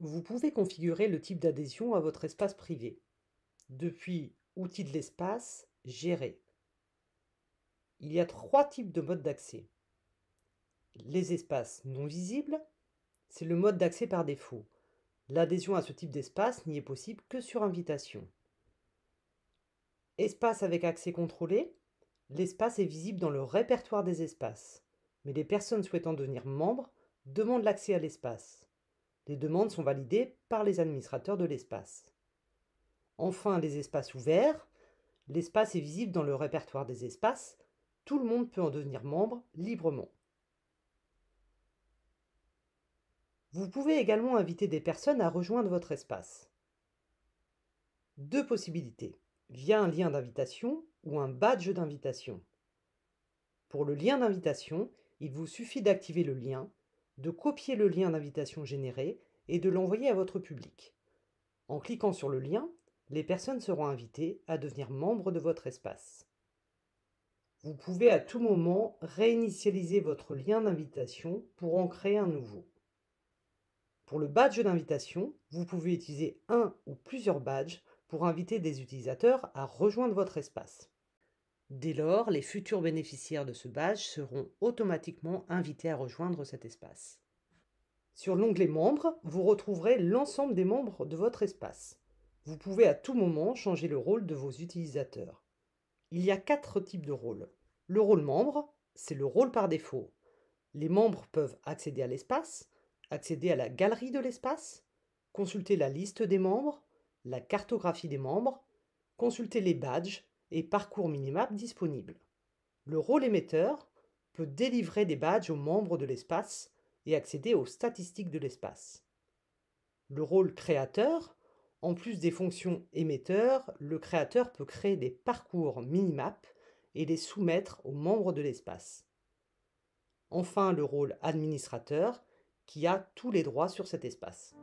vous pouvez configurer le type d'adhésion à votre espace privé. Depuis Outils de l'espace, Gérer. Il y a trois types de modes d'accès. Les espaces non visibles, c'est le mode d'accès par défaut. L'adhésion à ce type d'espace n'y est possible que sur invitation. Espace avec accès contrôlé, l'espace est visible dans le répertoire des espaces, mais les personnes souhaitant devenir membres demandent l'accès à l'espace. Les demandes sont validées par les administrateurs de l'espace. Enfin, les espaces ouverts. L'espace est visible dans le répertoire des espaces. Tout le monde peut en devenir membre librement. Vous pouvez également inviter des personnes à rejoindre votre espace. Deux possibilités, via un lien d'invitation ou un badge d'invitation. Pour le lien d'invitation, il vous suffit d'activer le lien de copier le lien d'invitation généré et de l'envoyer à votre public. En cliquant sur le lien, les personnes seront invitées à devenir membres de votre espace. Vous pouvez à tout moment réinitialiser votre lien d'invitation pour en créer un nouveau. Pour le badge d'invitation, vous pouvez utiliser un ou plusieurs badges pour inviter des utilisateurs à rejoindre votre espace. Dès lors, les futurs bénéficiaires de ce badge seront automatiquement invités à rejoindre cet espace. Sur l'onglet Membres, vous retrouverez l'ensemble des membres de votre espace. Vous pouvez à tout moment changer le rôle de vos utilisateurs. Il y a quatre types de rôles. Le rôle membre, c'est le rôle par défaut. Les membres peuvent accéder à l'espace, accéder à la galerie de l'espace, consulter la liste des membres, la cartographie des membres, consulter les badges et parcours minimap disponibles. Le rôle émetteur peut délivrer des badges aux membres de l'espace et accéder aux statistiques de l'espace. Le rôle créateur, en plus des fonctions émetteur, le créateur peut créer des parcours minimap et les soumettre aux membres de l'espace. Enfin, le rôle administrateur, qui a tous les droits sur cet espace.